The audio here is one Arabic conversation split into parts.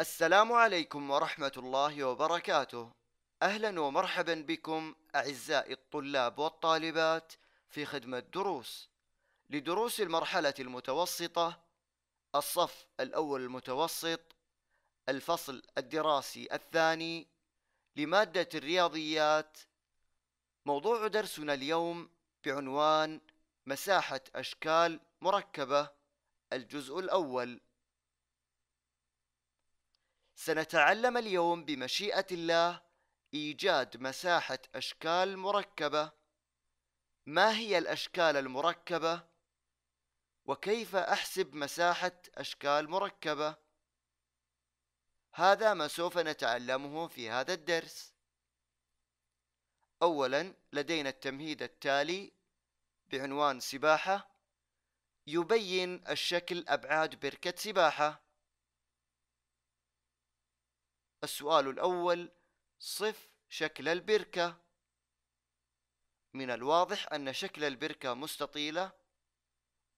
السلام عليكم ورحمة الله وبركاته. أهلا ومرحبا بكم أعزائي الطلاب والطالبات في خدمة دروس. لدروس المرحلة المتوسطة الصف الأول المتوسط الفصل الدراسي الثاني لمادة الرياضيات موضوع درسنا اليوم بعنوان مساحة أشكال مركبة الجزء الأول سنتعلم اليوم بمشيئة الله إيجاد مساحة أشكال مركبة. ما هي الأشكال المركبة؟ وكيف أحسب مساحة أشكال مركبة؟ هذا ما سوف نتعلمه في هذا الدرس. أولاً لدينا التمهيد التالي بعنوان سباحة يبين الشكل أبعاد بركة سباحة. السؤال الأول صف شكل البركة من الواضح أن شكل البركة مستطيلة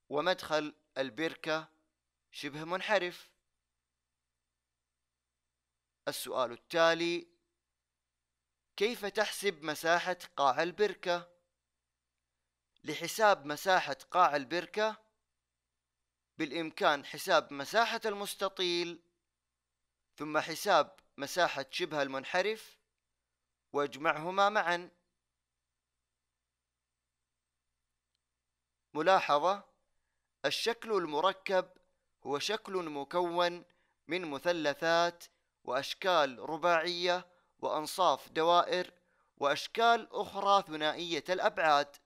ومدخل البركة شبه منحرف السؤال التالي كيف تحسب مساحة قاع البركة؟ لحساب مساحة قاع البركة بالإمكان حساب مساحة المستطيل ثم حساب مساحة شبه المنحرف واجمعهما معا ملاحظة الشكل المركب هو شكل مكون من مثلثات وأشكال رباعية وأنصاف دوائر وأشكال أخرى ثنائية الأبعاد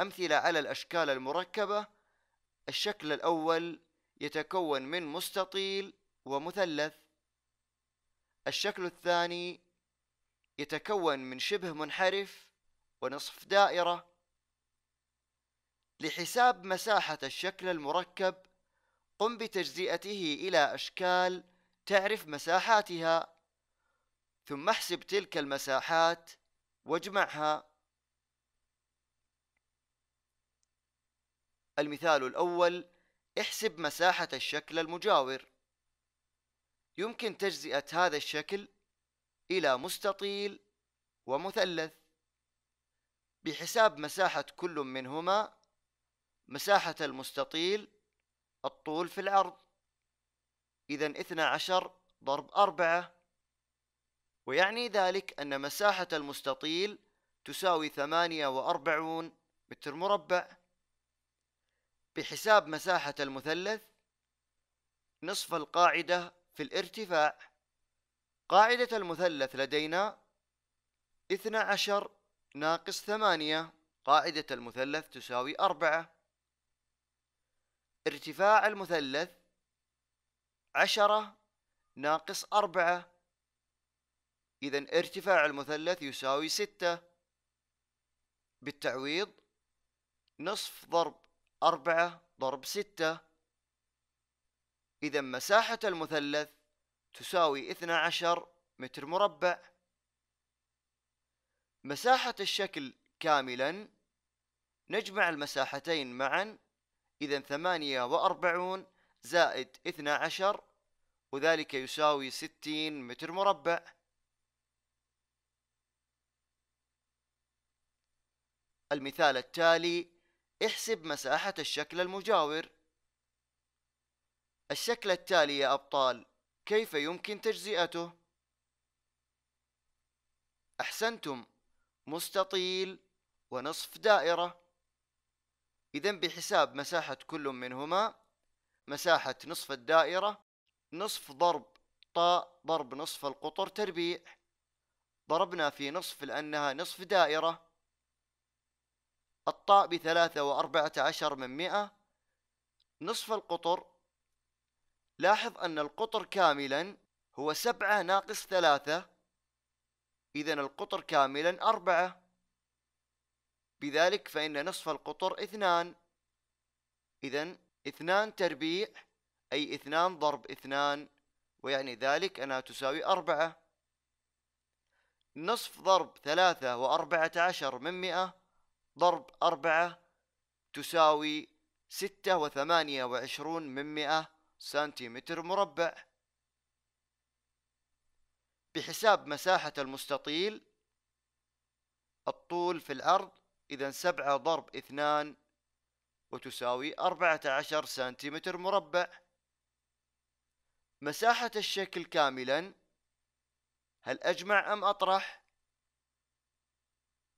أمثلة على الأشكال المركبة الشكل الأول يتكون من مستطيل ومثلث الشكل الثاني يتكون من شبه منحرف ونصف دائرة لحساب مساحة الشكل المركب قم بتجزئته إلى أشكال تعرف مساحاتها ثم احسب تلك المساحات واجمعها المثال الأول احسب مساحة الشكل المجاور يمكن تجزئة هذا الشكل إلى مستطيل ومثلث بحساب مساحة كل منهما مساحة المستطيل الطول في العرض إذا 12 ضرب 4 ويعني ذلك أن مساحة المستطيل تساوي 48 متر مربع بحساب مساحة المثلث نصف القاعدة في الارتفاع قاعدة المثلث لدينا 12 ناقص 8 قاعدة المثلث تساوي 4 ارتفاع المثلث 10 ناقص 4 إذا ارتفاع المثلث يساوي 6 بالتعويض نصف ضرب 4 ضرب 6 إذا مساحة المثلث تساوي 12 متر مربع مساحة الشكل كاملا نجمع المساحتين معا إذا 48 زائد 12 وذلك يساوي 60 متر مربع المثال التالي احسب مساحة الشكل المجاور الشكل التالي يا أبطال كيف يمكن تجزئته؟ أحسنتم مستطيل ونصف دائرة إذا بحساب مساحة كل منهما مساحة نصف الدائرة نصف ضرب طاء ضرب نصف القطر تربيع ضربنا في نصف لأنها نصف دائرة الطاء بثلاثة وأربعة عشر من مئة نصف القطر لاحظ أن القطر كاملا هو سبعة ناقص ثلاثة إذا القطر كاملا أربعة بذلك فإن نصف القطر اثنان إذا اثنان تربيع أي اثنان ضرب اثنان ويعني ذلك أنها تساوي أربعة نصف ضرب ثلاثة وأربعة عشر من مئة ضرب أربعة تساوي ستة وثمانية وعشرون من مئة سنتيمتر مربع بحساب مساحة المستطيل الطول في الأرض إذا سبعة ضرب اثنان وتساوي أربعة عشر سنتيمتر مربع مساحة الشكل كاملا هل أجمع أم أطرح؟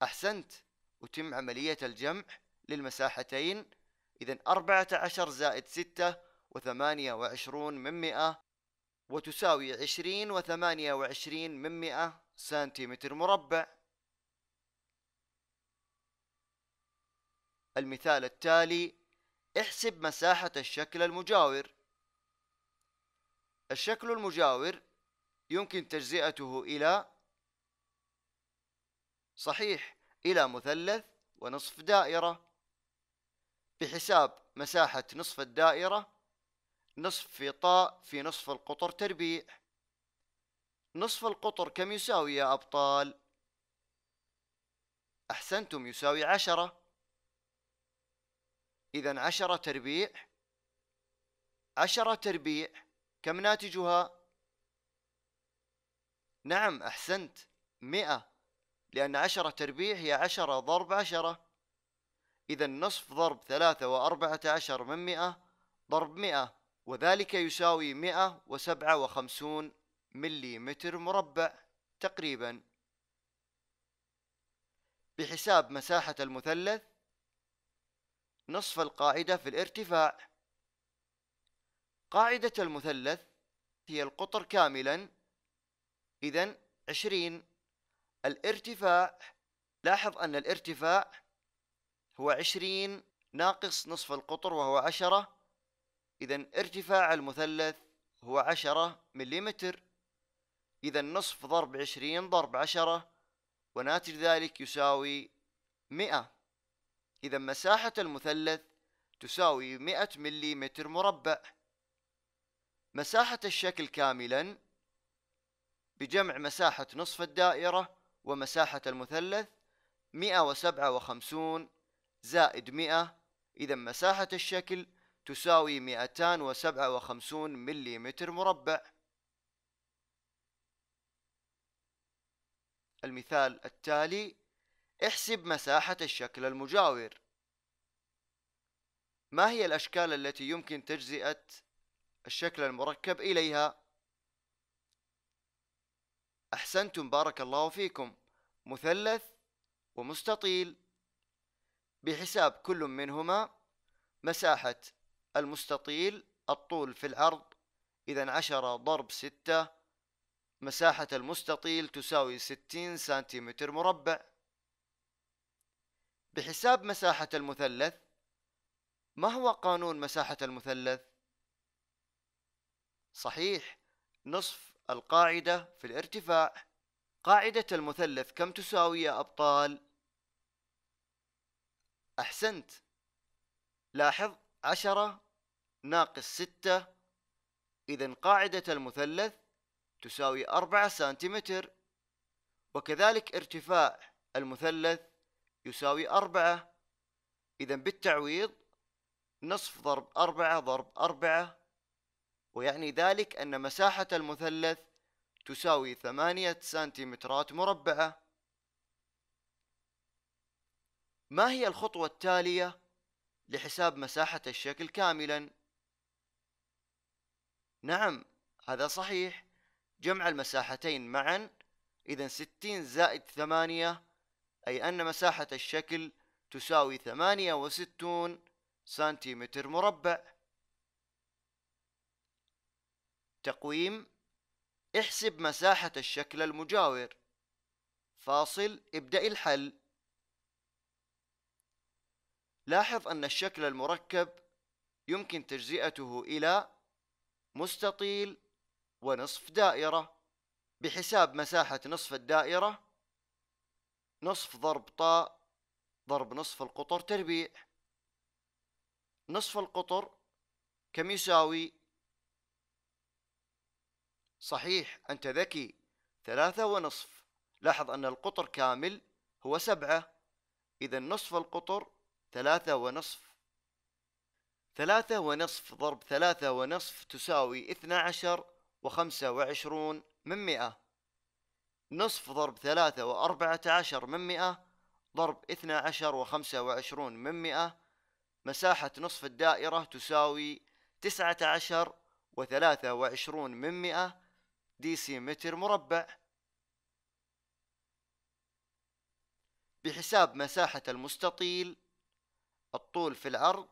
أحسنت وتم عملية الجمع للمساحتين إذا أربعة عشر زائد ستة وثمانية وعشرون من مئة وتساوي عشرين وثمانية وعشرين من مئة سنتيمتر مربع المثال التالي احسب مساحة الشكل المجاور الشكل المجاور يمكن تجزئته إلى صحيح إلى مثلث ونصف دائرة بحساب مساحة نصف الدائرة نصف في طاء في نصف القطر تربيع نصف القطر كم يساوي يا أبطال؟ أحسنتم يساوي عشرة إذا عشرة تربيع عشرة تربيع كم ناتجها؟ نعم أحسنت مئة لأن عشرة تربيع هي عشرة ضرب عشرة إذا نصف ضرب ثلاثة وأربعة عشر من مئة ضرب مئة وذلك يساوي 157 ملم مربع تقريبا بحساب مساحة المثلث نصف القاعدة في الارتفاع قاعدة المثلث هي القطر كاملا إذا 20 الارتفاع لاحظ أن الارتفاع هو 20 ناقص نصف القطر وهو 10 إذا ارتفاع المثلث هو عشرة مليمتر إذا نصف ضرب عشرين ضرب عشرة وناتج ذلك يساوي مئة إذا مساحة المثلث تساوي مئة مليمتر مربع مساحة الشكل كاملا بجمع مساحة نصف الدائرة ومساحة المثلث مئة وسبعة وخمسون زائد مئة إذا مساحة الشكل تساوي 257 ملم مربع المثال التالي احسب مساحة الشكل المجاور ما هي الأشكال التي يمكن تجزئة الشكل المركب إليها؟ أحسنتم بارك الله فيكم مثلث ومستطيل بحساب كل منهما مساحة المستطيل الطول في العرض إذا عشرة ضرب ستة مساحة المستطيل تساوي ستين سنتيمتر مربع بحساب مساحة المثلث ما هو قانون مساحة المثلث؟ صحيح نصف القاعدة في الارتفاع قاعدة المثلث كم تساوي يا أبطال؟ أحسنت لاحظ عشرة ناقص ستة إذا قاعدة المثلث تساوي أربعة سنتيمتر وكذلك ارتفاع المثلث يساوي أربعة إذا بالتعويض نصف ضرب أربعة ضرب أربعة ويعني ذلك أن مساحة المثلث تساوي ثمانية سنتيمترات مربعة ما هي الخطوة التالية لحساب مساحة الشكل كاملا نعم هذا صحيح جمع المساحتين معا إذا ستين زائد ثمانية أي أن مساحة الشكل تساوي ثمانية وستون سنتيمتر مربع تقويم احسب مساحة الشكل المجاور فاصل ابدأ الحل لاحظ أن الشكل المركب يمكن تجزئته إلى مستطيل ونصف دائرة بحساب مساحة نصف الدائرة نصف ضرب طاء ضرب نصف القطر تربيع نصف القطر كم يساوي صحيح أنت ذكي ثلاثة ونصف لاحظ أن القطر كامل هو سبعة إذا نصف القطر ثلاثة ونصف ثلاثة ونصف ضرب ثلاثة ونصف تساوي اثنى عشر وخمسة وعشرون من مئة نصف ضرب ثلاثة وأربعة عشر من مئة ضرب اثنى عشر وخمسة وعشرون من مئة مساحة نصف الدائرة تساوي تسعة عشر وثلاثة وعشرون من مئة دي سي متر مربع بحساب مساحة المستطيل الطول في العرض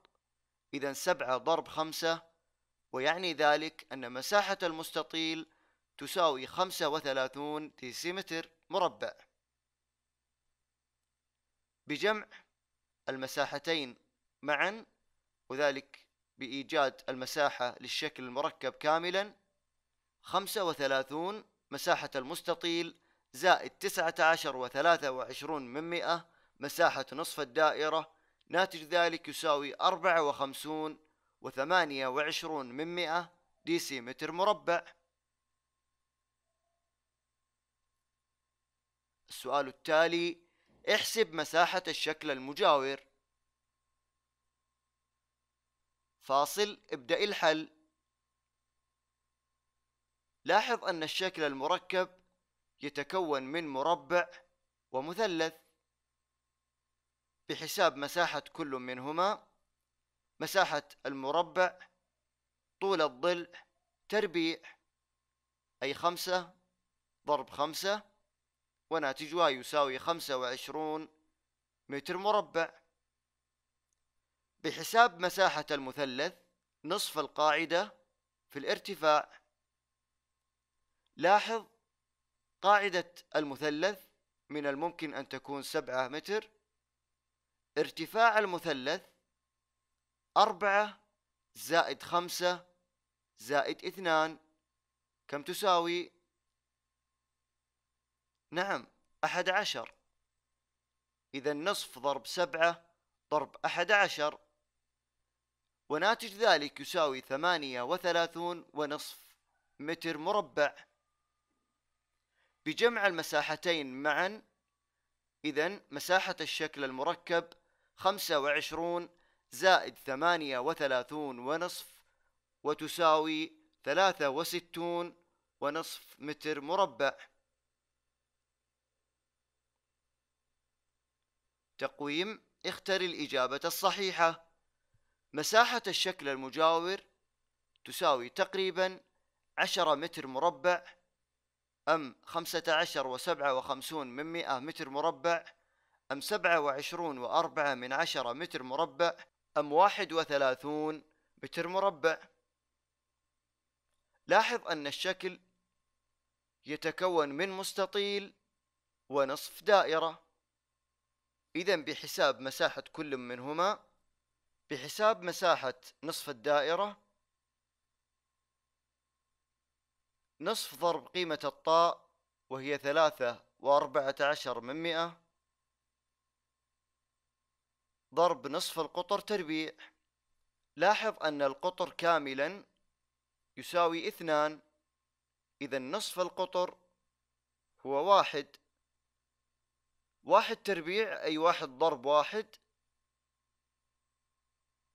إذا سبعة ضرب خمسة ويعني ذلك أن مساحة المستطيل تساوي خمسة وثلاثون ديسيمتر مربع بجمع المساحتين معا وذلك بإيجاد المساحة للشكل المركب كاملا خمسة وثلاثون مساحة المستطيل زائد تسعة عشر وثلاثة وعشرون من مئة مساحة نصف الدائرة ناتج ذلك يساوي أربعة وخمسون وثمانية وعشرون من مئة سي متر مربع السؤال التالي احسب مساحة الشكل المجاور فاصل ابدأ الحل لاحظ أن الشكل المركب يتكون من مربع ومثلث بحساب مساحة كل منهما مساحة المربع طول الضلع تربيع أي خمسة ضرب خمسة وناتجها يساوي خمسة وعشرون متر مربع بحساب مساحة المثلث نصف القاعدة في الارتفاع لاحظ قاعدة المثلث من الممكن أن تكون سبعة متر ارتفاع المثلث أربعة زائد خمسة زائد اثنان كم تساوي؟ نعم أحد عشر إذا نصف ضرب سبعة ضرب أحد عشر وناتج ذلك يساوي ثمانية وثلاثون ونصف متر مربع بجمع المساحتين معا إذا مساحة الشكل المركب خمسة وعشرون زائد ثمانية وثلاثون ونصف وتساوي ثلاثة وستون ونصف متر مربع تقويم اختر الإجابة الصحيحة مساحة الشكل المجاور تساوي تقريبا عشرة متر مربع أم خمسة عشر وسبعة وخمسون من مئة متر مربع أم سبعة وعشرون وأربعة من عشرة متر مربع أم واحد وثلاثون متر مربع لاحظ أن الشكل يتكون من مستطيل ونصف دائرة إذا بحساب مساحة كل منهما بحساب مساحة نصف الدائرة نصف ضرب قيمة الطاء وهي ثلاثة وأربعة عشر من مئة ضرب نصف القطر تربيع لاحظ أن القطر كاملا يساوي اثنان إذا نصف القطر هو واحد واحد تربيع أي واحد ضرب واحد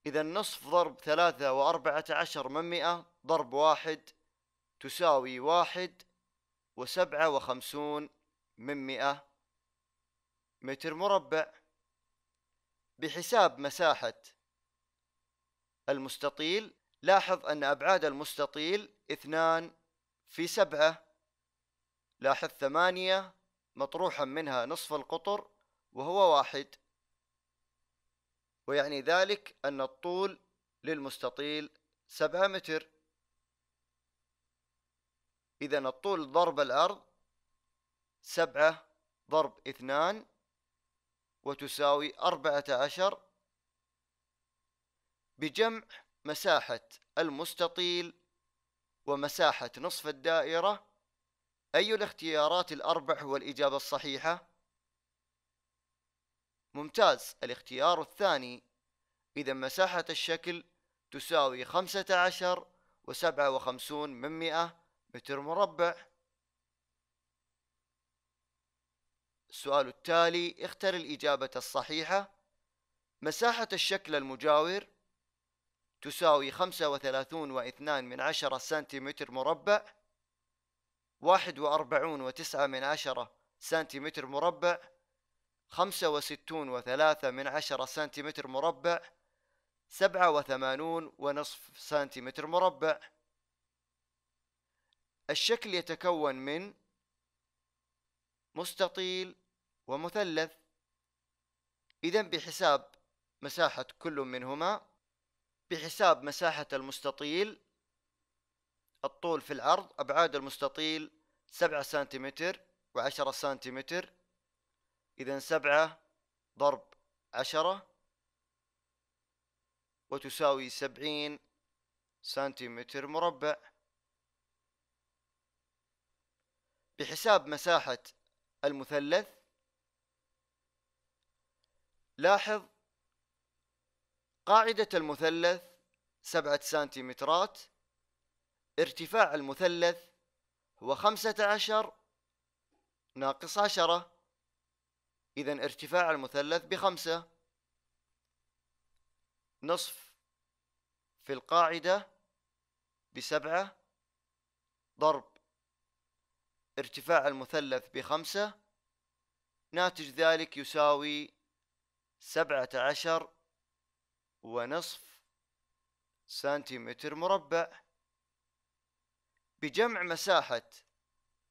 إذا نصف ضرب ثلاثة وأربعة عشر من مئة ضرب واحد تساوي واحد وسبعة وخمسون من مئة متر مربع بحساب مساحة المستطيل لاحظ أن أبعاد المستطيل اثنان في سبعة لاحظ ثمانية مطروحا منها نصف القطر وهو واحد ويعني ذلك أن الطول للمستطيل سبعة متر إذا الطول ضرب الأرض سبعة ضرب اثنان وتساوي أربعة عشر بجمع مساحة المستطيل ومساحة نصف الدائرة أي الاختيارات الأربع هو الإجابة الصحيحة؟ ممتاز الاختيار الثاني إذا مساحة الشكل تساوي خمسة عشر وسبعة وخمسون من مئة متر مربع السؤال التالي اختر الإجابة الصحيحة مساحة الشكل المجاور تساوي خمسة وثلاثون واثنان من عشرة سنتيمتر مربع واحد وأربعون وتسعة من عشرة سنتيمتر مربع خمسة وستون وثلاثة من عشرة سنتيمتر مربع سبعة وثمانون ونصف سنتيمتر مربع الشكل يتكون من مستطيل ومثلث إذا بحساب مساحة كل منهما بحساب مساحة المستطيل الطول في العرض أبعاد المستطيل سبعة سنتيمتر وعشرة سنتيمتر إذا سبعة ضرب عشرة وتساوي سبعين سنتيمتر مربع بحساب مساحة المثلث لاحظ قاعدة المثلث سبعة سنتيمترات ارتفاع المثلث هو خمسة عشر ناقص عشرة إذا ارتفاع المثلث بخمسة نصف في القاعدة بسبعة ضرب ارتفاع المثلث بخمسة ناتج ذلك يساوي سبعة عشر ونصف سنتيمتر مربع بجمع مساحة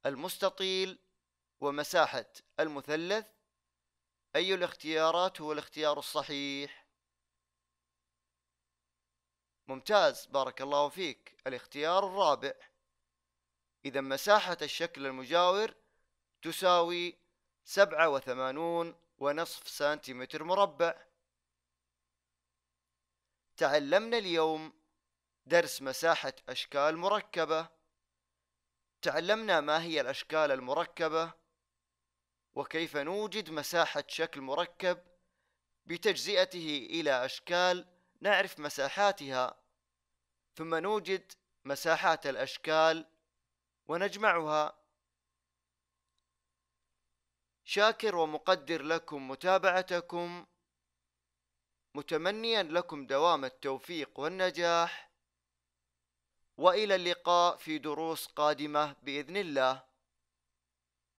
المستطيل ومساحة المثلث أي الاختيارات هو الاختيار الصحيح ممتاز بارك الله فيك الاختيار الرابع إذا مساحة الشكل المجاور تساوي سبعة وثمانون ونصف سنتيمتر مربع تعلمنا اليوم درس مساحة أشكال مركبة تعلمنا ما هي الأشكال المركبة وكيف نوجد مساحة شكل مركب بتجزئته إلى أشكال نعرف مساحاتها ثم نوجد مساحات الأشكال ونجمعها شاكر ومقدر لكم متابعتكم متمنيا لكم دوام التوفيق والنجاح والى اللقاء في دروس قادمه باذن الله